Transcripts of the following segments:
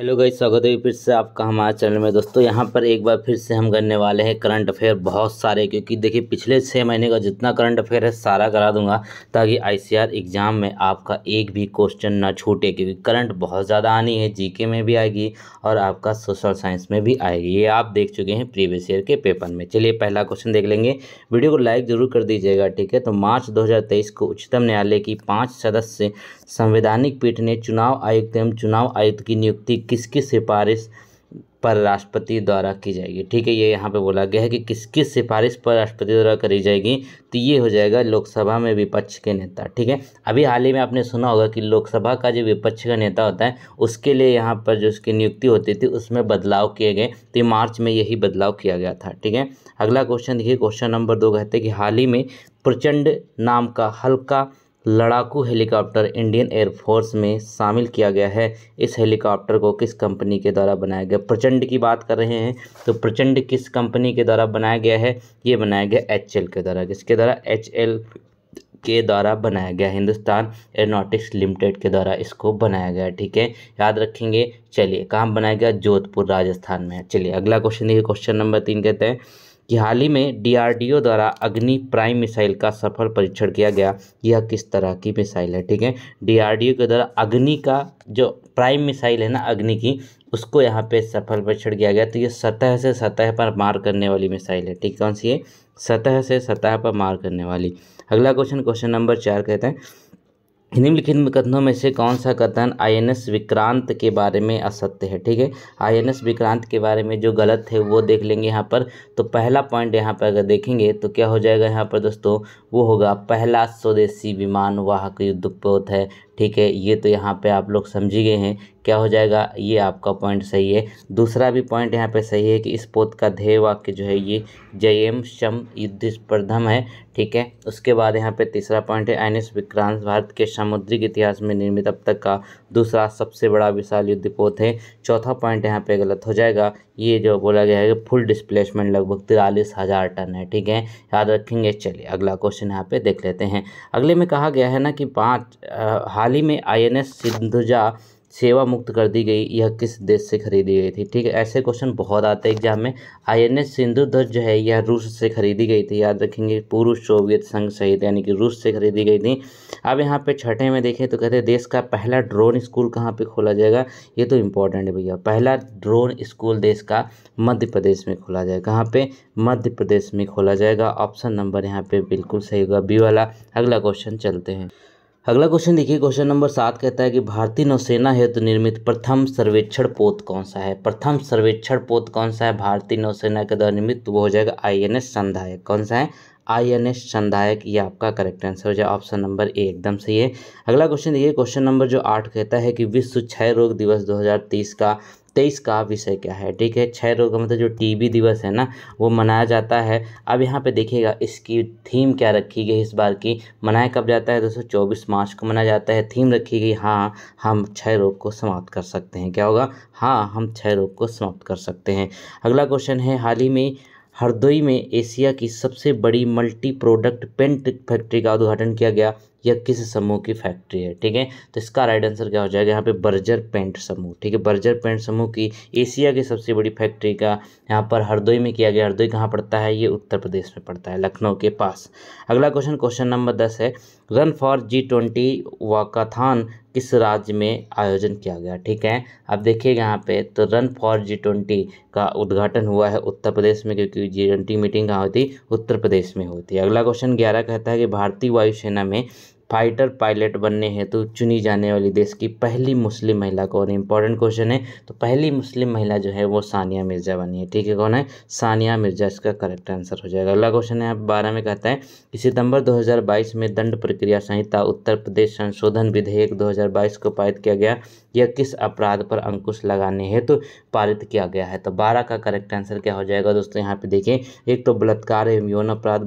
hello गई स्वागत है फिर से आपका हमारे चैनल में दोस्तों यहाँ पर एक बार फिर से हम करने वाले हैं करंट अफेयर बहुत सारे क्योंकि देखिए पिछले छः महीने का जितना करंट अफेयर है सारा करा दूंगा ताकि आईसीआर एग्ज़ाम में आपका एक भी क्वेश्चन ना छूटे क्योंकि करंट बहुत ज़्यादा आनी है जीके में भी आएगी और आपका सोशल साइंस में भी आएगी ये आप देख चुके हैं प्रीवियस ईयर के पेपर में चलिए पहला क्वेश्चन देख लेंगे वीडियो को लाइक ज़रूर कर दीजिएगा ठीक है तो मार्च दो को उच्चतम न्यायालय की पाँच सदस्य संवैधानिक पीठ ने चुनाव आयुक्त एवं चुनाव आयुक्त की नियुक्ति किसकी सिफारिश पर राष्ट्रपति द्वारा की जाएगी ठीक है ये यहाँ पे बोला गया है कि किसकी सिफारिश पर राष्ट्रपति द्वारा करी जाएगी तो ये हो जाएगा लोकसभा में विपक्ष के नेता ठीक है अभी हाल ही में आपने सुना होगा कि लोकसभा का जो विपक्ष का नेता होता है उसके लिए यहाँ पर जो उसकी नियुक्ति होती थी उसमें बदलाव किए गए तो मार्च में यही बदलाव किया गया था ठीक है अगला क्वेश्चन देखिए क्वेश्चन नंबर दो कहते हैं कि हाल ही में प्रचंड नाम का हल्का लड़ाकू हेलीकॉप्टर इंडियन एयरफोर्स में शामिल किया गया है इस हेलीकॉप्टर को किस कंपनी के द्वारा बनाया गया प्रचंड की बात कर रहे हैं तो प्रचंड किस कंपनी के द्वारा बनाया गया है ये बनाया गया एच के द्वारा किसके द्वारा एच के द्वारा बनाया गया हिंदुस्तान एयरोनॉटिक्स लिमिटेड के द्वारा इसको बनाया गया ठीक है याद रखेंगे चलिए कहाँ बनाया गया जोधपुर राजस्थान में चलिए अगला क्वेश्चन देखिए क्वेश्चन नंबर तीन कहते हैं कि हाल ही में डीआरडीओ द्वारा अग्नि प्राइम मिसाइल का सफल परीक्षण किया गया यह किस तरह की मिसाइल है ठीक है डीआरडीओ के द्वारा अग्नि का जो प्राइम मिसाइल है ना अग्नि की उसको यहाँ पे सफल परीक्षण किया गया तो ये सतह से सतह पर मार करने वाली मिसाइल है ठीक कौन सी है सतह से सतह पर मार करने वाली अगला क्वेश्चन क्वेश्चन नंबर चार कहते हैं निम्नलिखित कथनों में से कौन सा कथन आई एन एस विक्रांत के बारे में असत्य है ठीक है आई एन एस विक्रांत के बारे में जो गलत है वो देख लेंगे यहाँ पर तो पहला पॉइंट यहाँ पर अगर देखेंगे तो क्या हो जाएगा यहाँ पर दोस्तों वो होगा पहला स्वदेशी विमान वाहक युद्धपोत है ठीक है ये तो यहाँ पे आप लोग समझ ही गए हैं क्या हो जाएगा ये आपका पॉइंट सही है दूसरा भी पॉइंट यहाँ पे सही है कि इस पोत का ध्येय वाक्य जो है ये जयम शम युद्ध स्पर्धम है ठीक है उसके बाद यहाँ पे तीसरा पॉइंट है एन एस विक्रांत भारत के सामुद्रिक इतिहास में निर्मित अब तक का दूसरा सबसे बड़ा विशाल युद्ध पोत है चौथा पॉइंट यहाँ पे गलत हो जाएगा ये जो बोला गया है फुल डिस्प्लेसमेंट लगभग तिरालीस हज़ार टन है ठीक है याद रखेंगे चलिए अगला क्वेश्चन यहाँ पे देख लेते हैं अगले में कहा गया है ना कि पाँच हाल हाल ही में आई एन एस सिंधुजा सेवा मुक्त कर दी गई यह किस देश से खरीदी गई थी ठीक है ऐसे क्वेश्चन बहुत आते हैं एग्जाम में आई एन एस सिंधु ध्वज जो है यह रूस से खरीदी गई थी याद रखेंगे पूर्व सोवियत संघ सहित यानी कि रूस से खरीदी गई थी अब यहाँ पे छठे में देखें तो कहते हैं देश का पहला ड्रोन स्कूल कहाँ पे खोला जाएगा ये तो इम्पोर्टेंट है भैया पहला ड्रोन स्कूल देश का मध्य प्रदेश में खोला जाएगा कहाँ पर मध्य प्रदेश में खोला जाएगा ऑप्शन नंबर यहाँ पर बिल्कुल सही होगा बी वाला अगला क्वेश्चन चलते हैं अगला क्वेश्चन देखिए क्वेश्चन नंबर सात कहता है कि भारतीय नौसेना हेतु तो निर्मित प्रथम सर्वेक्षण पोत कौन सा है प्रथम सर्वेक्षण पोत कौन सा है भारतीय नौसेना के द्वारा निर्मित वो हो जाएगा आई एन एस संधायक कौन सा है आई एन एस संधायक ये आपका करेक्ट आंसर हो जाएगा ऑप्शन नंबर ए एकदम सही है अगला क्वेश्चन देखिए क्वेश्चन नंबर जो आठ कहता है कि विश्व क्षय रोग दिवस दो का तेईस तो का विषय क्या है ठीक है क्षय रोग का मतलब जो टीबी दिवस है ना वो मनाया जाता है अब यहाँ पे देखिएगा इसकी थीम क्या रखी गई इस बार की मनाया कब जाता है दोस्तों चौबीस मार्च को मनाया जाता है थीम रखी गई हाँ हम क्षय रोग को समाप्त कर सकते हैं क्या होगा हाँ हम क्षय रोग को समाप्त कर सकते हैं अगला क्वेश्चन है हाल ही में हरदोई में एशिया की सबसे बड़ी मल्टी प्रोडक्ट पेंट फैक्ट्री का उद्घाटन किया गया या किस समूह की फैक्ट्री है ठीक है तो इसका राइट आंसर क्या हो जाएगा यहाँ पे बर्जर पेंट समूह ठीक है बर्जर पेंट समूह की एशिया की सबसे बड़ी फैक्ट्री का यहाँ पर हरदोई में किया गया हरदोई कहाँ पड़ता है ये उत्तर प्रदेश में पड़ता है लखनऊ के पास अगला क्वेश्चन क्वेश्चन नंबर दस है run for G twenty walkathon किस राज्य में आयोजन किया गया ठीक है अब देखिए यहाँ पे तो रन फॉर जी ट्वेंटी का उद्घाटन हुआ है उत्तर प्रदेश में क्योंकि जी ट्वेंटी मीटिंग कहाँ होती उत्तर प्रदेश में होती है अगला क्वेश्चन ग्यारह कहता है कि भारतीय वायुसेना में फाइटर पायलट बनने हेतु तो चुनी जाने वाली देश की पहली मुस्लिम महिला कौन है इंपॉर्टेंट क्वेश्चन है तो पहली मुस्लिम महिला जो है वो सानिया मिर्ज़ा बनी है ठीक है कौन है सानिया मिर्ज़ा इसका करेक्ट आंसर हो जाएगा अगला क्वेश्चन है आप बारह में कहता है कि सितंबर 2022 में दंड प्रक्रिया संहिता उत्तर प्रदेश संशोधन विधेयक दो को पारित किया गया यह किस अपराध पर अंकुश लगाने हेतु तो पारित किया गया है तो बारह का करेक्ट आंसर क्या हो जाएगा दोस्तों यहाँ पे देखिए एक तो बलात्कार एवं यौन अपराध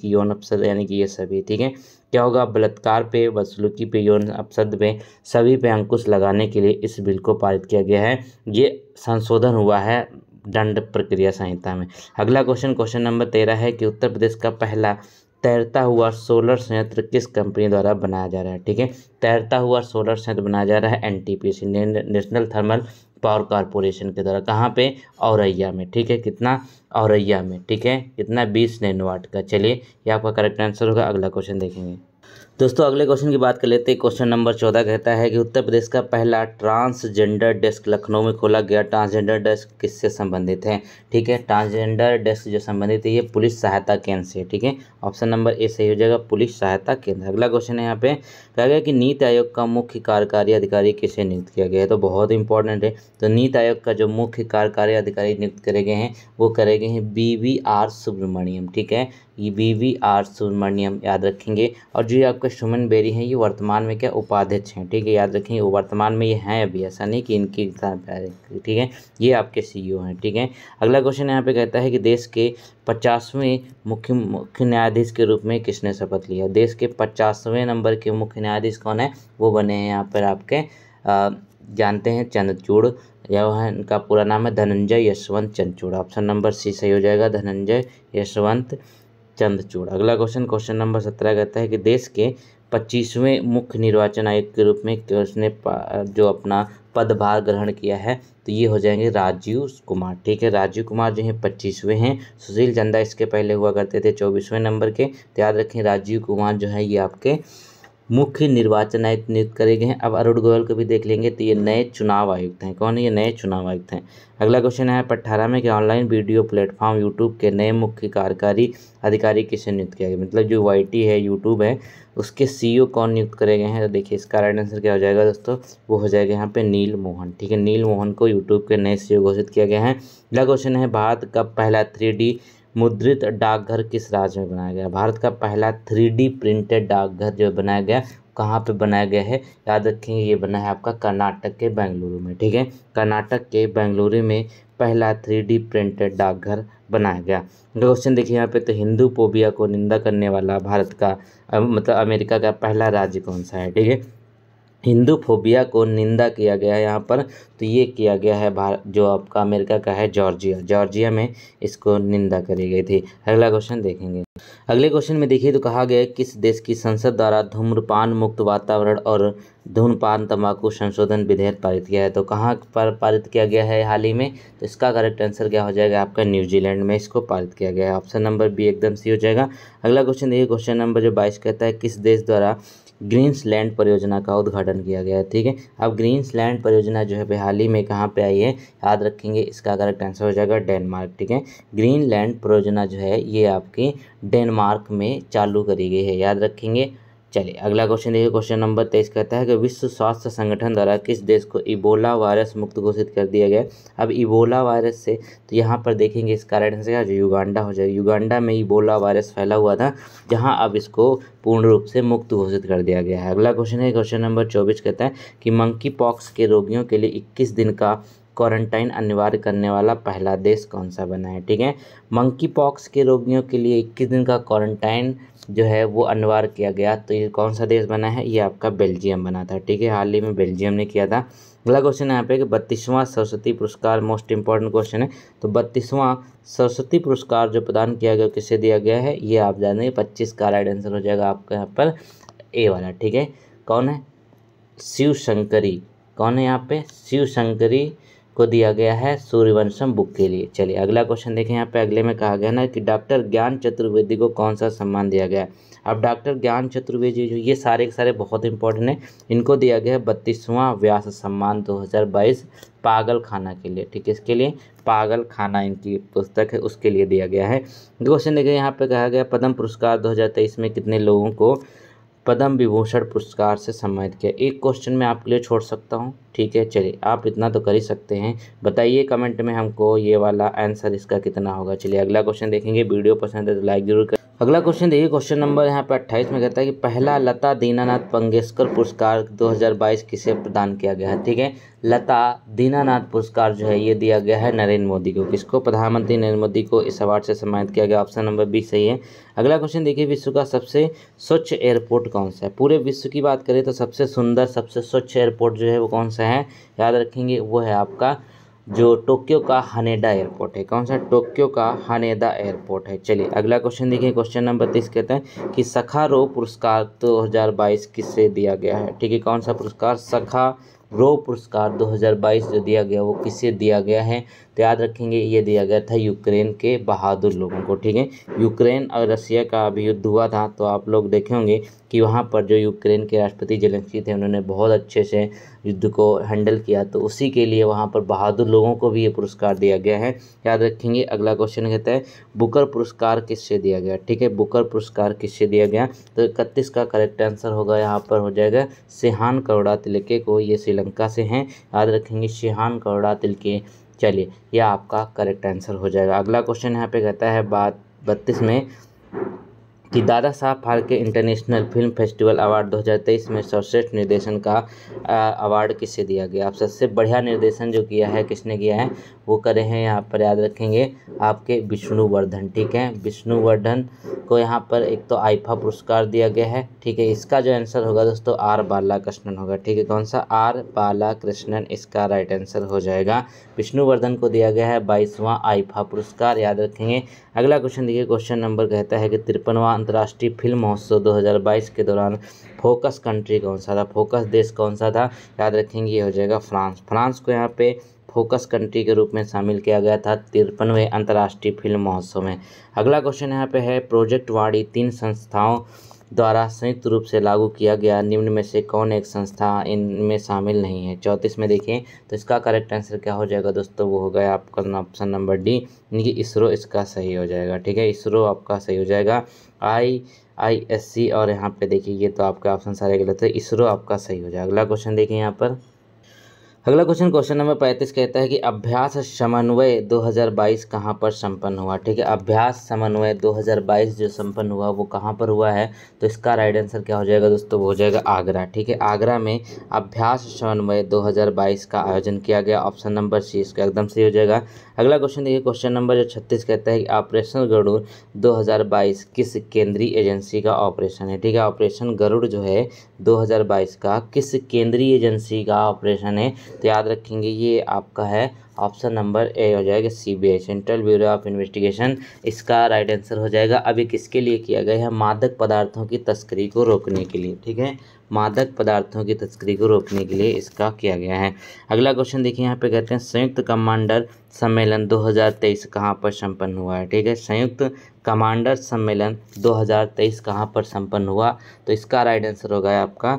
की यौन अपसर यानी कि ये सभी ठीक है क्या होगा बलात्कार पे वसलूकी पे यौन अपशब्द पे सभी पे अंकुश लगाने के लिए इस बिल को पारित किया गया है ये संशोधन हुआ है दंड प्रक्रिया संहिता में अगला क्वेश्चन क्वेश्चन नंबर तेरह है कि उत्तर प्रदेश का पहला तैरता हुआ सोलर संयंत्र किस कंपनी द्वारा बनाया जा रहा है ठीक है तैरता हुआ सोलर संयंत्र बनाया जा रहा है NTPC national thermal power corporation के द्वारा कहाँ पे औरैया में ठीक है कितना औरैया में ठीक है कितना बीस नैनवाट का चलिए ये आपका करेक्ट आंसर होगा अगला क्वेश्चन देखेंगे दोस्तों अगले क्वेश्चन की बात कर लेते हैं क्वेश्चन नंबर चौदह कहता है कि उत्तर प्रदेश का पहला ट्रांसजेंडर डेस्क लखनऊ में खोला गया ट्रांसजेंडर डेस्क किससे संबंधित है ठीक है ट्रांसजेंडर डेस्क जो संबंधित है ये पुलिस सहायता केंद्र से ठीक है ऑप्शन नंबर ए सही हो जाएगा पुलिस सहायता केंद्र अगला क्वेश्चन है यहाँ पे कहा गया कि नीति आयोग का मुख्य कार्यकारी अधिकारी किसे नियुक्त किया गया है तो बहुत इंपॉर्टेंट है तो नीति आयोग का जो मुख्य कार्यकारी अधिकारी नियुक्त करे गए हैं वो करे गए हैं बी वी आर सुब्रमण्यम ठीक है ये बी वी आर सुब्रमण्यम याद रखेंगे और जो आपको आपके सुमन बेरी हैं ये वर्तमान में क्या उपाध्यक्ष हैं ठीक है याद रखें वर्तमान में ये हैं अभी ऐसा नहीं कि इनकी ठीक है ये आपके सीईओ हैं ठीक है अगला क्वेश्चन यहाँ पे कहता है कि देश के पचासवें मुख्य मुख्य न्यायाधीश के रूप में किसने शपथ लिया देश के पचासवें नंबर के मुख्य न्यायाधीश कौन है वो बने हैं यहाँ पर आपके जानते हैं चंद्रचूड़ वह इनका पूरा नाम है Dhananjay Yashwant Chandrachud option number C सही हो जाएगा धनंजय यशवंत चंद्रचूड़ अगला क्वेश्चन क्वेश्चन नंबर सत्रह कहता है कि देश के पच्चीसवें मुख्य निर्वाचन आयुक्त के रूप में उसने जो अपना पदभार ग्रहण किया है तो ये हो जाएंगे राजीव कुमार ठीक है राजीव कुमार जो हैं पच्चीसवें हैं सुशील चंदा इसके पहले हुआ करते थे चौबीसवें नंबर के तो याद रखें राजीव कुमार जो है ये आपके मुख्य निर्वाचन आयुक्त नियुक्त करे गए हैं अब अरुण गोयल को भी देख लेंगे तो ये नए चुनाव आयुक्त हैं कौन है ये नए चुनाव आयुक्त हैं अगला क्वेश्चन है अट्ठारह में कि ऑनलाइन वीडियो प्लेटफॉर्म यूट्यूब के नए मुख्य कार्यकारी अधिकारी किसे नियुक्त किया गया मतलब जो वाई है यूट्यूब है उसके सी e कौन नियुक्त करे गए हैं तो देखिए इसका राइट आंसर क्या हो जाएगा दोस्तों वो हो जाएगा यहाँ पे नील मोहन ठीक है नील मोहन को यूट्यूब के नए सी e घोषित किया गया है अगला क्वेश्चन है भारत का पहला थ्री मुद्रित डाकघर किस राज्य में बनाया गया भारत का पहला थ्री डी प्रिंटेड डाकघर जो बनाया गया कहाँ पे बनाया गया है याद रखेंगे ये बना है आपका कर्नाटक के बेंगलुरु में ठीक है कर्नाटक के बेंगलुरु में पहला थ्री डी प्रिंटेड डाकघर बनाया गया क्वेश्चन देखिए यहाँ पे तो हिंदू पोबिया को निंदा करने वाला भारत का मतलब अमेरिका का पहला राज्य कौन सा है ठीक है हिंदू फोबिया को निंदा किया गया है यहाँ पर तो ये किया गया है भारत जो आपका अमेरिका का है जॉर्जिया जॉर्जिया में इसको निंदा करी गई थी अगला क्वेश्चन देखेंगे अगले क्वेश्चन में देखिए तो कहा गया किस देश की संसद द्वारा धूम्रपान मुक्त वातावरण और धूम्रपान तंबाकू संशोधन विधेयक पारित किया है तो कहाँ पर पारित किया गया है हाल ही में तो इसका करेक्ट आंसर क्या हो जाएगा आपका न्यूजीलैंड में इसको पारित किया गया है ऑप्शन नंबर बी एकदम सी हो जाएगा अगला क्वेश्चन देखिए क्वेश्चन नंबर जो बाईस कहता है किस देश द्वारा ग्रीन्स लैंड परियोजना का उद्घाटन किया गया है ठीक है अब ग्रीन्स लैंड परियोजना जो है हाल ही में कहाँ पे आई है याद रखेंगे इसका करेक्ट आंसर हो जाएगा डेनमार्क ठीक है ग्रीन लैंड परियोजना जो है ये आपकी डेनमार्क में चालू करी गई है याद रखेंगे चलिए अगला क्वेश्चन देखिए क्वेश्चन नंबर तेईस कहता है कि विश्व स्वास्थ्य संगठन द्वारा किस देश को इबोला वायरस मुक्त घोषित कर दिया गया अब इबोला वायरस से तो यहाँ पर देखेंगे इस कारण से क्या जो युगांडा हो जाएगा युगांडा में इबोला वायरस फैला हुआ था जहाँ अब इसको पूर्ण रूप से मुक्त घोषित कर दिया गया है अगला क्वेश्चन है क्वेश्चन नंबर चौबीस कहता है कि मंकी पॉक्स के रोगियों के लिए इक्कीस दिन का क्वारंटाइन अनिवार्य करने वाला पहला देश कौन सा बना है ठीक है मंकी पॉक्स के रोगियों के लिए इक्कीस दिन का क्वारंटाइन जो है वो अनिवार्य किया गया तो ये कौन सा देश बना है ये आपका बेल्जियम बना था ठीक है हाल ही में बेल्जियम ने किया था अगला क्वेश्चन यहाँ पे कि बत्तीसवां सरस्वती पुरस्कार मोस्ट इंपॉर्टेंट क्वेश्चन है तो बत्तीसवां सरस्वती पुरस्कार जो प्रदान किया गया किसे दिया गया है ये आप जानेंगे पच्चीस का राइट आंसर हो जाएगा आपका यहाँ पर ए वाला ठीक है कौन है शिव शंकरी कौन है यहाँ पे शिव शंकरी को दिया गया है सूर्यवंशम बुक के लिए चलिए अगला क्वेश्चन देखें यहाँ पे अगले में कहा गया ना कि डॉक्टर ज्ञान चतुर्वेदी को कौन सा सम्मान दिया गया है अब डॉक्टर ज्ञान चतुर्वेदी जो ये सारे के सारे बहुत इंपॉर्टेंट हैं इनको दिया गया है बत्तीसवां व्यास सम्मान 2022 पागल खाना के लिए ठीक है इसके लिए पागल खाना इनकी पुस्तक है उसके लिए दिया गया है क्वेश्चन देखिए यहाँ पे कहा गया पद्म पुरस्कार 2023 में कितने लोगों को पद्म विभूषण पुरस्कार से सम्मानित किया एक क्वेश्चन मैं आपके लिए छोड़ सकता हूँ ठीक है चलिए आप इतना तो कर ही सकते हैं बताइए कमेंट में हमको ये वाला आंसर इसका कितना होगा चलिए अगला क्वेश्चन देखेंगे वीडियो पसंद है तो लाइक जरूर कर अगला क्वेश्चन देखिए क्वेश्चन नंबर यहाँ पे अट्ठाईस में कहता है कि पहला लता दीनानाथ मंगेशकर पुरस्कार 2022 किसे प्रदान किया गया है ठीक है लता दीनानाथ पुरस्कार जो है ये दिया गया है नरेंद्र मोदी को किसको प्रधानमंत्री नरेंद्र मोदी को इस अवार्ड से सम्मानित किया गया ऑप्शन नंबर बी सही है अगला क्वेश्चन देखिए विश्व का सबसे स्वच्छ एयरपोर्ट कौन सा है पूरे विश्व की बात करें तो सबसे सुंदर सबसे स्वच्छ एयरपोर्ट जो है वो कौन सा है याद रखेंगे वो है आपका जो टोक्यो का हनेडा एयरपोर्ट है कौन सा टोक्यो का हनेडा एयरपोर्ट है चलिए अगला क्वेश्चन देखिए क्वेश्चन नंबर तीस कहते हैं कि सखा रो पुरस्कार दो हज़ार बाईस किससे दिया गया है ठीक है कौन सा पुरस्कार सखा रो पुरस्कार 2022 जो दिया गया वो किसे दिया गया है तो याद रखेंगे ये दिया गया था यूक्रेन के बहादुर लोगों को ठीक है यूक्रेन और रसिया का अभी युद्ध हुआ था तो आप लोग देखे होंगे कि वहाँ पर जो यूक्रेन के राष्ट्रपति जेलेंसकी थे उन्होंने बहुत अच्छे से युद्ध को हैंडल किया तो उसी के लिए वहाँ पर बहादुर लोगों को भी ये पुरस्कार दिया गया है याद रखेंगे अगला क्वेश्चन कहता है बुकर पुरस्कार किससे दिया गया ठीक है बुकर पुरस्कार किससे दिया गया तो इकतीस का करेक्ट आंसर होगा यहाँ पर हो जाएगा सिहान करोड़ा तिलके को ये सिलेक्ट श्रीलंका से हैं याद रखेंगे शिहान गौड़ा तिल के चलिए यह आपका करेक्ट आंसर हो जाएगा अगला क्वेश्चन यहाँ पे कहता है बात बत्तीस में कि Dada Saheb Phalke international film festival award 2023 में सर्वश्रेष्ठ निर्देशन का अवार्ड किसे दिया गया आप सबसे बढ़िया निर्देशन जो किया है किसने किया है वो करे हैं यहाँ पर याद रखेंगे आपके विष्णुवर्धन ठीक है विष्णुवर्धन को यहाँ पर एक तो आईफा पुरस्कार दिया गया है ठीक है इसका जो आंसर होगा दोस्तों आर बालाकृष्णन होगा ठीक है कौन सा आर बालाकृष्णन इसका राइट आंसर हो जाएगा विष्णुवर्धन को दिया गया है बाईसवां आईफा पुरस्कार याद रखेंगे अगला क्वेश्चन देखिए क्वेश्चन नंबर कहता है कि तिरपनवा अंतर्राष्ट्रीय फिल्म महोत्सव दो के दौरान फोकस कंट्री कौन सा था फोकस देश कौन सा था याद रखेंगे ये हो जाएगा फ्रांस फ्रांस को यहाँ पे फोकस कंट्री के रूप में शामिल किया गया था तिरपनवें अंतर्राष्ट्रीय फिल्म महोत्सव में अगला क्वेश्चन यहाँ पे है प्रोजेक्ट वाड़ी तीन संस्थाओं द्वारा संयुक्त रूप से लागू किया गया निम्न में से कौन एक संस्था इनमें शामिल नहीं है चौंतीस में देखें तो इसका करेक्ट आंसर क्या हो जाएगा दोस्तों वो हो गया आपका ऑप्शन नंबर डी यानी कि इसरो इसका सही हो जाएगा ठीक है इसरो आपका सही हो जाएगा आई आई एस सी और यहाँ पे देखिए ये तो आपका ऑप्शन सारे गलत है इसरो आपका सही हो जाएगा अगला क्वेश्चन देखिए यहाँ पर अगला क्वेश्चन क्वेश्चन नंबर पैंतीस कहता है कि अभ्यास समन्वय 2022 कहाँ पर संपन्न हुआ ठीक है अभ्यास समन्वय 2022 जो संपन्न हुआ वो कहाँ पर हुआ है तो इसका राइट आंसर क्या हो जाएगा दोस्तों वो हो जाएगा आगरा ठीक है आगरा में अभ्यास समन्वय 2022 का आयोजन किया गया ऑप्शन नंबर सी इसका एकदम सही हो जाएगा अगला क्वेश्चन देखिए क्वेश्चन नंबर जो छत्तीस कहता है कि ऑपरेशन गरुड़ दो किस केंद्रीय एजेंसी का ऑपरेशन है ठीक है ऑपरेशन गरुड़ जो है दो का किस केंद्रीय एजेंसी का ऑपरेशन है तो याद रखेंगे ये आपका है ऑप्शन नंबर ए हो जाएगा CBI central bureau of investigation इसका राइट आंसर हो जाएगा अभी किसके लिए किया गया है मादक पदार्थों की तस्करी को रोकने के लिए ठीक है मादक पदार्थों की तस्करी को रोकने के लिए इसका किया गया है अगला क्वेश्चन देखिए यहाँ पे कहते हैं संयुक्त कमांडर सम्मेलन 2023 कहाँ पर संपन्न हुआ है ठीक है संयुक्त कमांडर सम्मेलन 2023 कहाँ पर संपन्न हुआ तो इसका राइट आंसर होगा आपका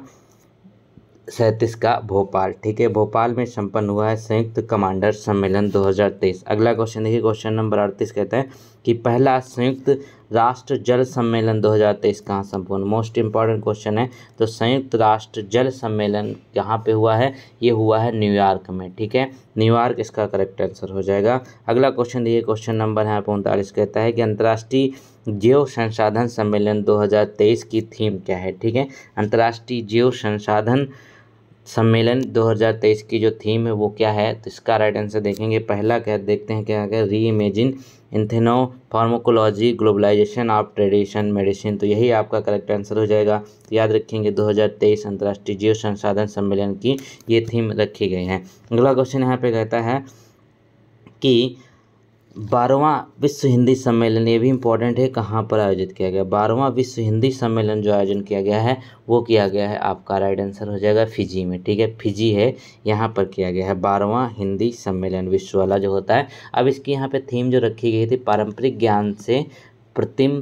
सैंतीस का भोपाल ठीक है भोपाल में संपन्न हुआ है संयुक्त कमांडर सम्मेलन 2023 अगला क्वेश्चन देखिए क्वेश्चन नंबर अड़तीस कहते हैं कि पहला संयुक्त राष्ट्र जल सम्मेलन 2023 कहाँ संपूर्ण मोस्ट इम्पॉर्टेंट क्वेश्चन है तो संयुक्त राष्ट्र जल सम्मेलन कहाँ पे हुआ है ये हुआ है न्यूयॉर्क में ठीक है न्यूयॉर्क इसका करेक्ट आंसर हो जाएगा अगला क्वेश्चन देखिए क्वेश्चन नंबर है पैंतालीस कहता है कि अंतर्राष्ट्रीय जीव संसाधन सम्मेलन 2023 की थीम क्या है ठीक है अंतर्राष्ट्रीय जीव संसाधन सम्मेलन 2023 की जो थीम है वो क्या है तो इसका राइट आंसर देखेंगे पहला क्या देखते हैं क्या है reimagine ethnopharmacology globalization of tradition medicine तो यही आपका करेक्ट आंसर हो जाएगा तो याद रखेंगे 2023 अंतर्राष्ट्रीय जीव संसाधन सम्मेलन की ये थीम रखी गई है अगला क्वेश्चन यहाँ पे कहता है कि बारहवा विश्व हिंदी सम्मेलन ये भी इम्पोर्टेंट है कहाँ पर आयोजित किया गया बारहवा विश्व हिंदी सम्मेलन जो आयोजन किया गया है वो किया गया है आपका राइट आंसर हो जाएगा फिजी में ठीक है फिजी है यहाँ पर किया गया है बारहवा हिंदी सम्मेलन विश्व वाला जो होता है अब इसकी यहाँ पे थीम जो रखी गई थी पारंपरिक ज्ञान से प्रतिम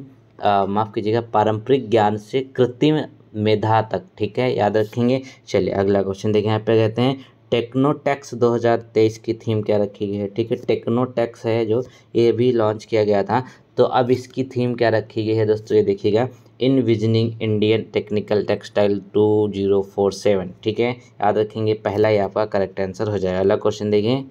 माफ़ कीजिएगा पारंपरिक ज्ञान से कृत्रिम मेधा तक ठीक है याद रखेंगे चलिए अगला क्वेश्चन देखें यहाँ पे कहते हैं टेक्नो टैक्स 2023 की थीम क्या रखी गई है ठीक है टेक्नो टैक्स है जो ये भी लॉन्च किया गया था तो अब इसकी थीम क्या रखी गई है दोस्तों ये देखिएगा envisioning Indian technical textile two zero four seven ठीक है याद रखेंगे पहला ही आपका करेक्ट आंसर हो जाएगा अगला क्वेश्चन देखिए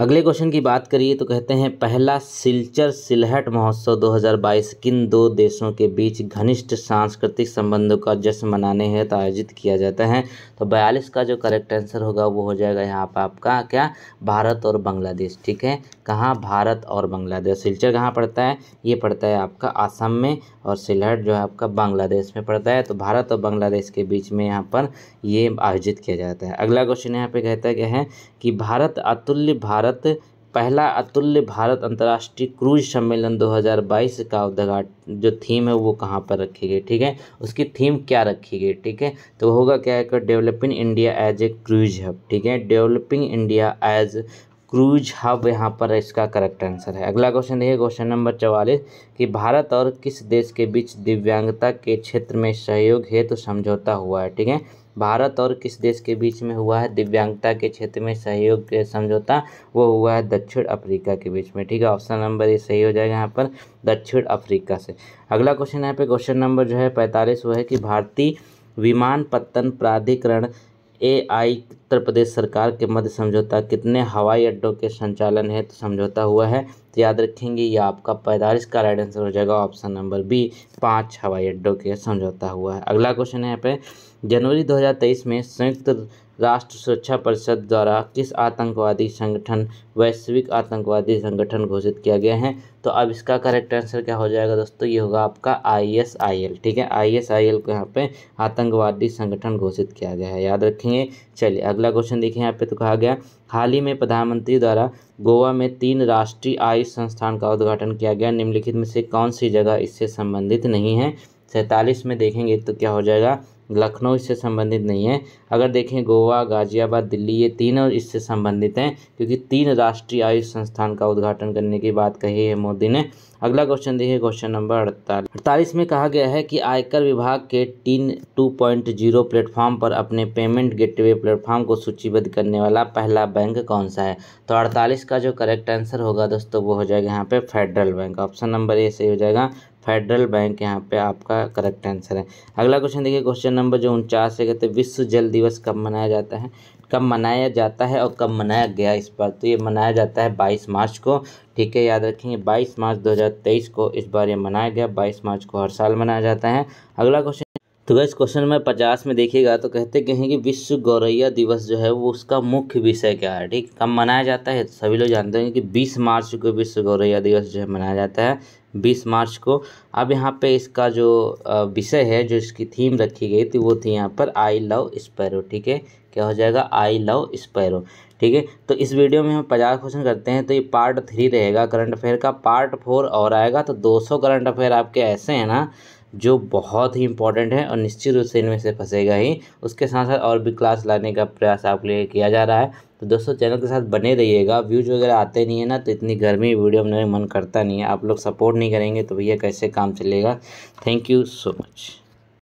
अगले क्वेश्चन की बात करिए तो कहते हैं पहला सिल्चर सिलहट महोत्सव 2022 किन दो देशों के बीच घनिष्ठ सांस्कृतिक संबंधों का जश्न मनाने हैं तो आयोजित किया जाता है तो 42 का जो करेक्ट आंसर होगा वो हो जाएगा यहाँ पर आपका क्या भारत और बांग्लादेश ठीक है कहाँ भारत और बांग्लादेश सिल्चर कहाँ पड़ता है ये पड़ता है आपका आसाम में और सिलहट जो है आपका बांग्लादेश में पड़ता है तो भारत और बांग्लादेश के बीच में यहाँ पर ये आयोजित किया जाता है अगला क्वेश्चन यहाँ पर कहता क्या है कि भारत अतुल्य भारत पहला अतुल्य भारत अंतर्राष्ट्रीय क्रूज सम्मेलन 2022 का उद्घाटन जो थीम है वो कहाँ पर रखी गई ठीक है उसकी थीम क्या रखी गई ठीक है तो होगा क्या है कि developing India as a cruise hub ठीक है developing India as cruise hub यहाँ पर इसका करेक्ट आंसर है अगला क्वेश्चन देखिए क्वेश्चन नंबर चवालीस कि भारत और किस देश के बीच दिव्यांगता के क्षेत्र में सहयोग हेतु तो समझौता हुआ है ठीक है भारत और किस देश के बीच में हुआ है दिव्यांगता के क्षेत्र में सहयोग के समझौता वो हुआ है दक्षिण अफ्रीका के बीच में ठीक है ऑप्शन नंबर ये सही हो जाएगा यहाँ पर दक्षिण अफ्रीका से अगला क्वेश्चन यहाँ पे क्वेश्चन नंबर जो है पैंतालीस वो है कि भारतीय विमान पत्तन प्राधिकरण एआई उत्तर प्रदेश सरकार के मध्य समझौता कितने हवाई अड्डों के संचालन है तो समझौता हुआ है तो याद रखेंगे ये आपका पैंतालीस का राइट आंसर हो जाएगा ऑप्शन नंबर बी पाँच हवाई अड्डों के समझौता हुआ है अगला क्वेश्चन है यहाँ पे जनवरी 2023 में संयुक्त राष्ट्र सुरक्षा परिषद द्वारा किस आतंकवादी संगठन वैश्विक आतंकवादी संगठन घोषित किया गया है तो अब इसका करेक्ट आंसर क्या हो जाएगा दोस्तों ये होगा आपका आईएसआईएल ठीक है आईएसआईएल को यहाँ पे आतंकवादी संगठन घोषित किया गया है याद रखेंगे चलिए अगला क्वेश्चन देखिए यहाँ पे तो कहा गया हाल ही में प्रधानमंत्री द्वारा गोवा में तीन राष्ट्रीय आयुष संस्थान का उद्घाटन किया गया निम्नलिखित में से कौन सी जगह इससे संबंधित नहीं है सैंतालीस में देखेंगे तो क्या हो जाएगा लखनऊ इससे संबंधित नहीं है अगर देखें गोवा गाज़ियाबाद दिल्ली ये तीनों इससे संबंधित हैं क्योंकि तीन राष्ट्रीय आयुष संस्थान का उद्घाटन करने की बात कही है मोदी ने अगला क्वेश्चन देखिए क्वेश्चन नंबर अड़तालीस अड़तालीस में कहा गया है कि आयकर विभाग के TIN two point zero platform पर अपने पेमेंट गेटवे प्लेटफॉर्म को सूचीबद्ध करने वाला पहला बैंक कौन सा है तो अड़तालीस का जो करेक्ट आंसर होगा दोस्तों वो हो जाएगा यहाँ पे Federal Bank option number A सही हो जाएगा फेडरल बैंक यहाँ पे आपका करेक्ट आंसर है अगला क्वेश्चन देखिए क्वेश्चन नंबर जो उनचास है कहते हैं विश्व जल दिवस कब मनाया जाता है कब मनाया जाता है और कब मनाया गया इस बार तो ये मनाया जाता है 22 मार्च को ठीक है याद रखेंगे 22 मार्च 2023 को इस बार ये मनाया गया 22 मार्च को हर साल मनाया जाता है अगला क्वेश्चन तो इस क्वेश्चन में पचास में देखिएगा तो कहते कहें कि विश्व गौरैया दिवस जो है वो उसका मुख्य विषय क्या है ठीक कब मनाया जाता है तो सभी लोग जानते हैं कि बीस मार्च को विश्व गौरैया दिवस जो है मनाया जाता है बीस मार्च को अब यहाँ पे इसका जो विषय है जो इसकी थीम रखी गई थी वो थी यहाँ पर आई लव स्पैरो ठीक है क्या हो जाएगा आई लव स्पैरो ठीक है तो इस वीडियो में हम पचास क्वेश्चन करते हैं तो ये पार्ट थ्री रहेगा करंट अफेयर का पार्ट फोर और आएगा तो दो सौ करंट अफेयर आपके ऐसे हैं ना जो बहुत ही इंपॉर्टेंट है और निश्चित रूप से इनमें से फंसेगा ही उसके साथ साथ और भी क्लास लाने का प्रयास आपके लिए किया जा रहा है तो दोस्तों चैनल के साथ बने रहिएगा व्यूज़ वगैरह आते नहीं है ना तो इतनी गर्मी वीडियो बनाने मन करता नहीं है आप लोग सपोर्ट नहीं करेंगे तो भैया कैसे काम चलेगा थैंक यू सो मच